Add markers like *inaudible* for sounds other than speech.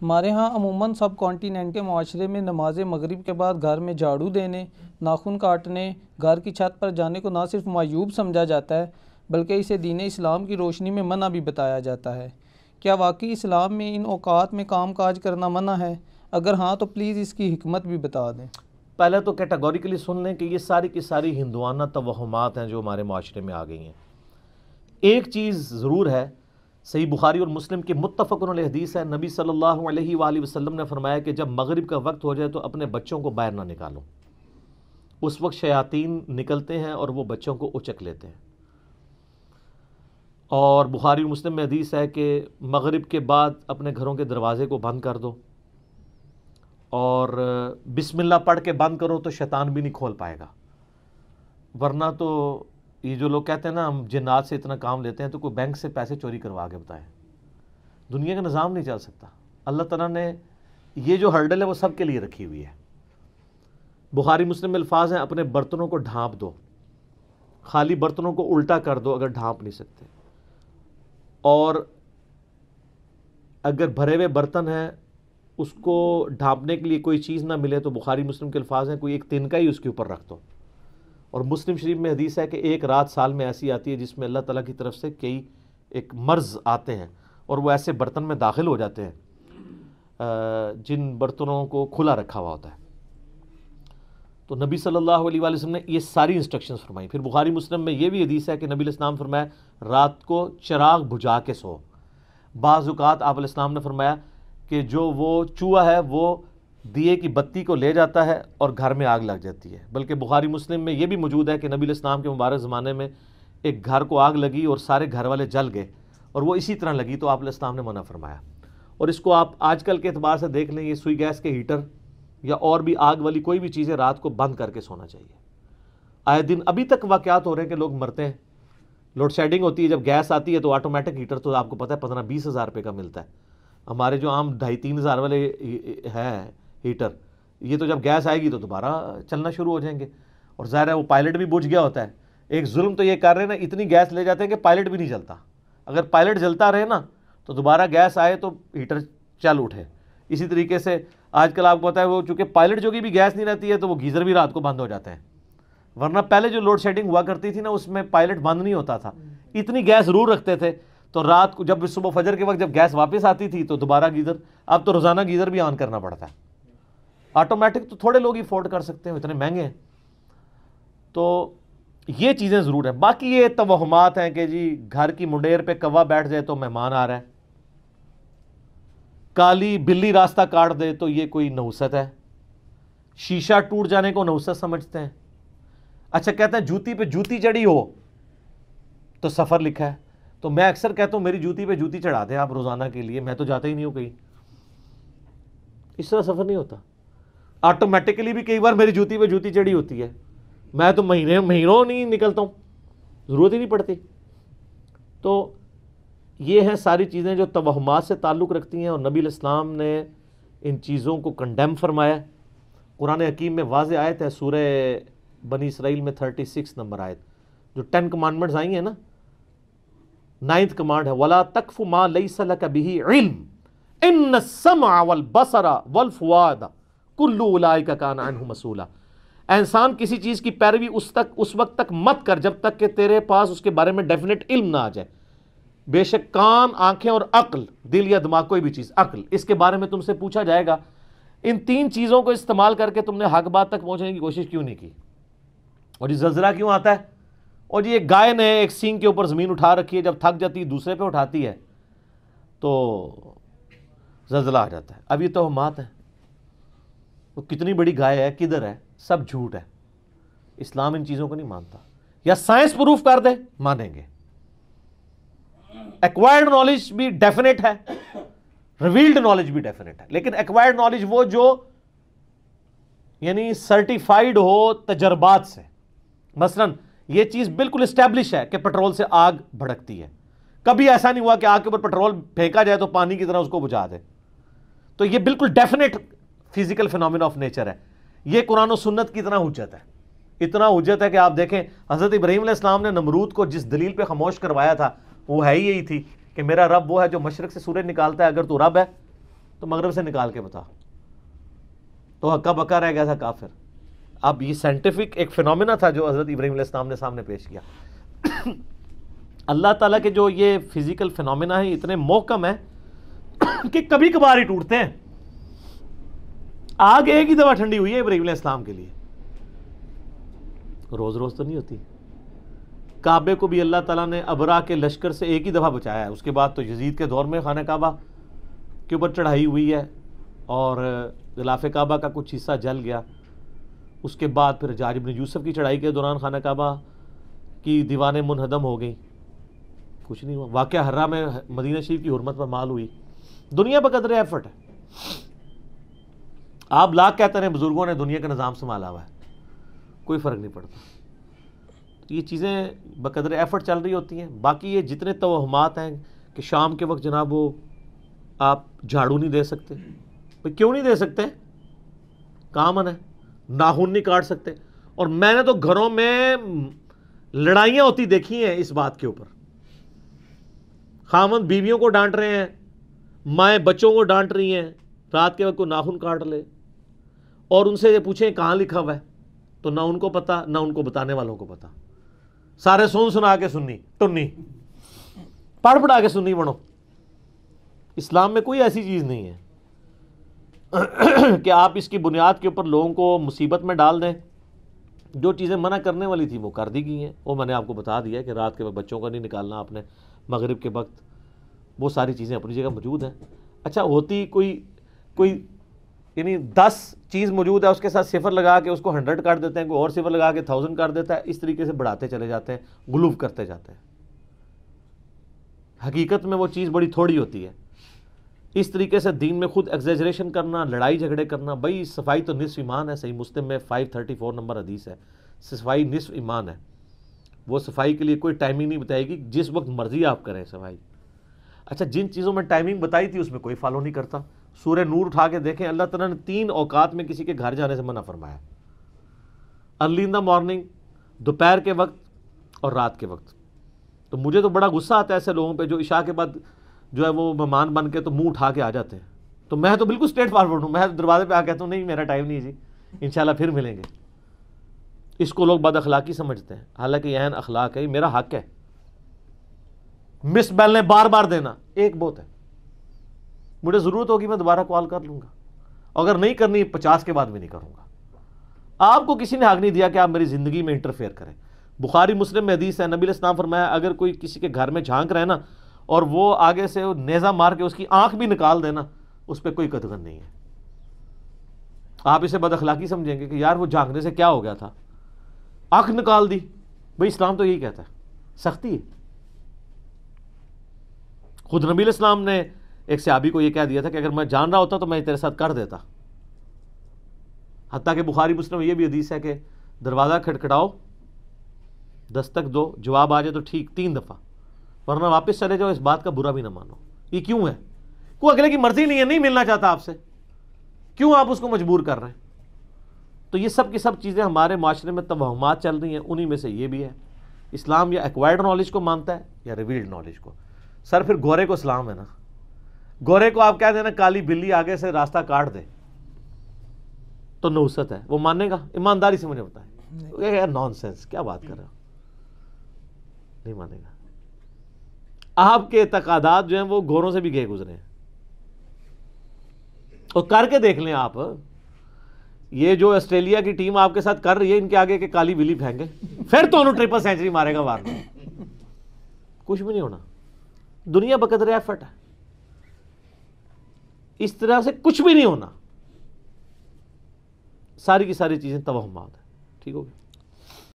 हमारे यहाँ अमूमन सब कॉन्टीनेंट के माशरे में नमाज मग़रब के बाद घर में झाड़ू देने नाखून काटने घर की छत पर जाने को ना सिर्फ मायूब समझा जाता है बल्कि इसे दीन इस्लाम की रोशनी में मना भी बताया जाता है क्या वाकई इस्लाम में इन अवकात में काम काज करना मना है अगर हाँ तो प्लीज़ इसकी हमत भी बता दें पहले तो कैटागोरिकली सुन लें कि ये सारी की सारी हिंदुआना तोहमात हैं जो हमारे माशरे में आ गई हैं एक चीज़ ज़रूर है सही बुखारी और मुस्लिम के मुतफ़ हदीस है नबी सल्लल्लाहु अलैहि वसल्लम ने फरमाया कि जब मगरिब का वक्त हो जाए तो अपने बच्चों को बाहर ना निकालो उस वक्त शयातीन निकलते हैं और वो बच्चों को उचक लेते हैं और बुखारी और मुस्लिम में हदीस है कि मगरिब के बाद अपने घरों के दरवाज़े को बंद कर दो और बिसमिल्ला पढ़ के बंद करो तो शैतान भी नहीं खोल पाएगा वरना तो ये जो लोग कहते हैं ना हम जिन्नात से इतना काम लेते हैं तो कोई बैंक से पैसे चोरी करवा के बताएं दुनिया का निज़ाम नहीं चल सकता अल्लाह तला ने ये जो हर्डल है वो सब के लिए रखी हुई है बुखारी मुस्लिम अल्फाज हैं अपने बर्तनों को ढांप दो खाली बर्तनों को उल्टा कर दो अगर ढांप नहीं सकते और अगर भरे हुए बर्तन हैं उसको ढांपने के लिए कोई चीज़ ना मिले तो बुखारी मुस्लिम के अल्फाज हैं कोई एक तिनका ही उसके ऊपर रख दो और मुस्लिम शरीफ में हदीस है कि एक रात साल में ऐसी आती है जिसमें अल्लाह ताला की तरफ से कई एक मर्ज़ आते हैं और वो ऐसे बर्तन में दाखिल हो जाते हैं जिन बर्तनों को खुला रखा हुआ होता है तो नबी सल्लल्लाहु अलैहि वसल्लम ने ये सारी इंस्ट्रक्शन फरमाई फिर बुखारी मुस्लिम में ये भी हदीस है कि नबी इस्लाम फरमाया रात को चिराग बुझा के सो बाज़ात आप ने फरमाया कि जो वो चूहा है वो दिए की बत्ती को ले जाता है और घर में आग लग जाती है बल्कि बुखारी मुस्लिम में ये भी मौजूद है कि नबी इस्लाम के मुबारक ज़माने में एक घर को आग लगी और सारे घर वाले जल गए और वो इसी तरह लगी तो आप इस्लाम ने मना फरमाया और इसको आप आजकल के अतबार से देख लें ये सुई गैस के हीटर या और भी आग वाली कोई भी चीज़ें रात को बंद करके सोना चाहिए आए दिन अभी तक वाक़ात हो रहे हैं कि लोग मरते हैं लोड शेडिंग होती है जब गैस आती है तो ऑटोमेटिक हीटर तो आपको पता है पंद्रह बीस हज़ार रुपये का मिलता है हमारे जो आम ढाई तीन हज़ार वाले हैं हीटर ये तो जब गैस आएगी तो दोबारा चलना शुरू हो जाएंगे और ज़ाहिर है वो पायलट भी बुझ गया होता है एक जुल्म तो ये कर रहे हैं ना इतनी गैस ले जाते हैं कि पायलट भी नहीं चलता अगर पायलट जलता रहे ना तो दोबारा गैस आए तो हीटर चल उठे इसी तरीके से आजकल आपको पता है वो चूँकि पायलट जो कि भी गैस नहीं रहती है तो वो गीज़र भी रात को बंद हो जाते हैं वरना पहले जो लोड शेडिंग हुआ करती थी ना उसमें पायलट बंद नहीं होता था इतनी गैस जरूर रखते थे तो रात को जब सुबह फजर के वक्त जब गैस वापस आती थी तो दोबारा गीज़र अब तो रोज़ाना गीज़र भी ऑन करना पड़ता है ऑटोमेटिक तो थोड़े लोग ही अफोर्ड कर सकते हैं इतने महंगे हैं तो ये चीज़ें ज़रूर हैं बाकी ये तोहमात हैं कि जी घर की मुंडेर पे कवा बैठ जाए तो मेहमान आ रहा है काली बिल्ली रास्ता काट दे तो ये कोई नहुसत है शीशा टूट जाने को नहुसत समझते हैं अच्छा कहते हैं जूती पे जूती चढ़ी हो तो सफ़र लिखा है तो मैं अक्सर कहता हूँ मेरी जूती पे जूती चढ़ा दें आप रोज़ाना के लिए मैं तो जाता ही नहीं हूँ कहीं इस तरह सफ़र नहीं होता ऑटोमेटिकली भी कई बार मेरी जूती पे जूती चढ़ी होती है मैं तो महीने महीनों नहीं निकलता हूँ ज़रूरत ही नहीं पड़ती तो ये हैं सारी चीज़ें जो तोहमात से ताल्लुक़ रखती हैं और नबी इस्लाम ने इन चीज़ों को कंडेम फरमाया कुरान हकीम में वाज आयत है सूर बनी इसराइल में थर्टी सिक्स नंबर आयत जो टेन कमांडमेंट्स आई हैं ना नाइन्थ कमांड है वला तकफ मा लई सल कभी इल्म इन समा वल बसरा वल फुआदा कुल्लू का काना अनहू मसूला एहसान किसी चीज़ की पैरवी उस तक उस वक्त तक मत कर जब तक कि तेरे पास उसके बारे में डेफिनेट इल्म ना आ जाए बेशक कान आंखें और अक्ल दिल या दिमाग कोई भी चीज़ अक्ल इसके बारे में तुमसे पूछा जाएगा इन तीन चीज़ों को इस्तेमाल करके तुमने हक बात तक पहुंचने की कोशिश क्यों नहीं की और ये जजरा क्यों आता है और ये गाय ने एक सींग के ऊपर ज़मीन उठा रखी है जब थक जाती है दूसरे पे उठाती है तो जलजला आ जाता है अब ये तोहमात है वो कितनी बड़ी गाय है किधर है सब झूठ है इस्लाम इन चीज़ों को नहीं मानता या साइंस प्रूफ कर दे मानेंगे एक्वायर्ड नॉलेज भी डेफिनेट है रिवील्ड नॉलेज भी डेफिनेट है लेकिन एक्वायर्ड नॉलेज वो जो यानी सर्टिफाइड हो तजर्बात से मसलन ये चीज़ बिल्कुल स्टैब्लिश है कि पेट्रोल से आग भड़कती है कभी ऐसा नहीं हुआ कि आग के ऊपर पेट्रोल फेंका जाए तो पानी की तरह उसको बुझा दे तो ये बिल्कुल definite physical phenomena of nature है ये कुरान सुन्नत की इतना उजत है इतना उजत है कि आप देखें हज़रत इब्राहिम इस्लाम ने नमरूद को जिस दलील पर खामोश करवाया था वो है ही यही थी कि मेरा रब वो है जो मशरक से सूर्य निकालता है अगर तू रब है तो मगरब से निकाल के बता तो हक्का बक्का रह गया था काफिर अब ये साइंटिफिक एक फिनोमिना था जो हज़रत इब्राहिम इस्लाम ने सामने पेश किया अल्लाह ताला के जो ये फिज़िकल फिनोमिना है इतने मोहकम है कि कभी कभार ही टूटते हैं आग एक ही दवा ठंडी हुई है इब्राहिम इस्लाम के लिए रोज रोज तो नहीं होती काबे को भी अल्लाह ताला ने अबरा के लश्कर से एक ही दफ़ा बचाया है उसके बाद तो यजीद के दौर में खाना काबा के ऊपर चढ़ाई हुई है और गलाफ काबा का कुछ हिस्सा जल गया उसके बाद फिर जारिब ने यूसुफ की चढ़ाई के दौरान खाना काबा की दीवारें मुनहदम हो गई कुछ नहीं हुआ वाक़ हर्रा में मदीना शरीफ की हरमत पर माल हुई दुनिया बकदर एफर्ट है आप लाख कहते रहे बुज़ुर्गों ने दुनिया का निज़ाम संभाला हुआ है कोई फ़र्क नहीं पड़ता ये चीज़ें बकदर एफर्ट चल रही होती हैं बाकी ये जितने तोहमात हैं कि शाम के वक्त जनाब वो आप झाड़ू नहीं दे सकते भाई क्यों नहीं दे सकते कामन है नाखून नहीं काट सकते और मैंने तो घरों में लड़ाइयाँ होती देखी हैं इस बात के ऊपर खामन बीवियों को डांट रहे हैं माएँ बच्चों को डांट रही हैं रात के वक्त को नाखून काट ले और उनसे ये पूछें कहाँ लिखा हुआ है तो ना उनको पता ना उनको बताने वालों को पता सारे सुन सुना के सुननी टुन्नी पढ़ पढ़ा के सुननी बनो इस्लाम में कोई ऐसी चीज़ नहीं है *clears throat* कि आप इसकी बुनियाद के ऊपर लोगों को मुसीबत में डाल दें जो चीज़ें मना करने वाली थी वो कर दी गई हैं वो मैंने आपको बता दिया कि रात के वक्त बच्चों का नहीं निकालना आपने मगरिब के वक्त वो सारी चीज़ें अपनी जगह मौजूद हैं अच्छा होती कोई कोई यानी दस चीज़ मौजूद है उसके साथ सिफर लगा के उसको हंड्रेड कर देते हैं कोई और सिफर लगा के थाउजेंड कर देता है इस तरीके से बढ़ाते चले जाते हैं ग्लूव करते जाते हैं हकीकत में वो चीज़ बड़ी थोड़ी होती है इस तरीके से दीन में खुद एग्जेजरेशन करना लड़ाई झगड़े करना भाई सफाई तो निसफ ईमान है सही मुस्लिम में फाइव थर्टी फोर नंबर हदीस है सफाई निसफ ईमान है वो सफाई के लिए कोई टाइमिंग नहीं बताएगी जिस वक्त मर्ज़ी आप करें सफाई अच्छा जिन चीज़ों में टाइमिंग बताई थी उसमें कोई फॉलो नहीं करता सूर्य नूर उठा के देखें अल्लाह तला ने तीन औकात में किसी के घर जाने से मना फरमाया अर्ली इन द मॉर्निंग दोपहर के वक्त और रात के वक्त तो मुझे तो बड़ा गुस्सा आता है ऐसे लोगों पे जो इशा के बाद जो है वो मेहमान बन के तो मुंह उठा के आ जाते हैं तो मैं तो बिल्कुल स्ट्रेट फॉरवर्ड हूँ मैं तो दरवाजे पे आ कहता हूँ नहीं मेरा टाइम नहीं जी इन फिर मिलेंगे इसको लोग बद अखलाकी समझते हैं हालांकि यह अखलाक है मेरा हक है मिस बैल ने बार बार देना एक बहुत है मुझे ज़रूरत होगी मैं दोबारा कॉल कर लूँगा अगर नहीं करनी पचास के बाद भी नहीं करूँगा आपको किसी ने हक नहीं दिया कि आप मेरी ज़िंदगी में इंटरफेयर करें बुखारी मुस्लिम में हदीस है नबी इस्लाम फरमाया अगर कोई किसी के घर में झांक रहे ना और वो आगे से नेज़ा मार के उसकी आंख भी निकाल देना उस पर कोई कदगन नहीं है आप इसे बदअखलाकी समझेंगे कि यार वो झांकने से क्या हो गया था आंख निकाल दी भाई इस्लाम तो यही कहता है सख्ती है खुद नबी इस्लाम ने एक सहाबी को यह कह दिया था कि अगर मैं जान रहा होता तो मैं तेरे साथ कर देता हती कि बुखारी मुस्लिम ये भी हदीस है कि दरवाज़ा खटखटाओ दस्तक दो जवाब आ जाए तो ठीक तीन दफ़ा वरना वापस चले जाओ इस बात का बुरा भी ना मानो ये क्यों है को अगले की मर्जी नहीं है नहीं मिलना चाहता आपसे क्यों आप उसको मजबूर कर रहे हैं तो ये सब की सब चीज़ें हमारे माशरे में तोहमात चल रही हैं उन्हीं में से ये भी है इस्लाम या एक्वायर्ड नॉलेज को मानता है या रिवील्ड नॉलेज को सर फिर गोरे को इस्लाम है ना गोरे को आप कह देना काली बिल्ली आगे से रास्ता काट दे तो नौसत है वो मानेगा ईमानदारी से मुझे बताए नॉन सेंस क्या बात कर रहे हो नहीं मानेगा आपके तकादात जो हैं वो गोरों से भी गए गुजरे हैं और करके देख लें आप ये जो ऑस्ट्रेलिया की टीम आपके साथ कर रही है इनके आगे के काली बिली फेंगे फिर तो उन्होंने ट्रिपल सेंचुरी मारेगा वार कुछ भी नहीं होना दुनिया बकदर एफर्ट है इस तरह से कुछ भी नहीं होना सारी की सारी चीज़ें तवहमात है ठीक हो गया